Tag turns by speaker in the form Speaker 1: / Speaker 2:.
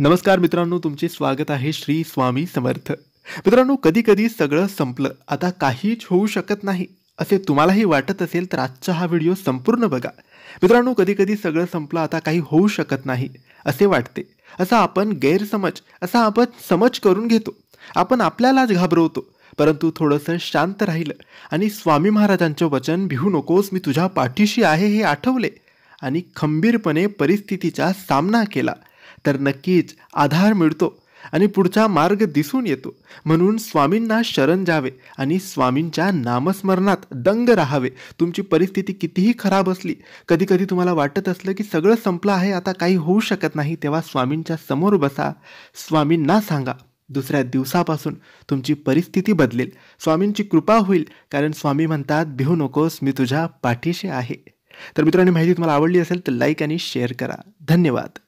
Speaker 1: नमस्कार मित्रांनो तुमचे स्वागत आहे श्री स्वामी समर्थ मित्रांनो कधी कधी सगळं संपलं आता काहीच होऊ शकत नाही असे तुम्हालाही वाटत असेल तर आजचा हा व्हिडिओ संपूर्ण बघा मित्रांनो कधी कधी सगळं संपलं आता काही होऊ शकत नाही असे वाटते असा आपण गैरसमज असा आपण समज करून घेतो आपण आपल्यालाच घाबरवतो परंतु थोडंसं शांत राहिलं आणि स्वामी महाराजांचं वचन भिहू नकोस मी तुझ्या पाठीशी आहे हे आठवले आणि खंबीरपणे परिस्थितीचा सामना केला तर नक्कीच आधार मिळतो आणि पुढचा मार्ग दिसून येतो म्हणून स्वामींना शरण जावे आणि स्वामींच्या नामस्मरणात दंग राहावे तुमची परिस्थिती कितीही खराब असली कधी कधी तुम्हाला वाटत असलं की सगळं संपलं आहे आता काही होऊ शकत नाही तेव्हा स्वामींच्या समोर बसा स्वामींना सांगा दुसऱ्या दिवसापासून तुमची परिस्थिती बदलेल स्वामींची कृपा होईल कारण स्वामी म्हणतात भिऊ नकोस मी तुझ्या पाठीशी आहे तर मित्रांनी माहिती तुम्हाला आवडली असेल तर लाईक आणि शेअर करा धन्यवाद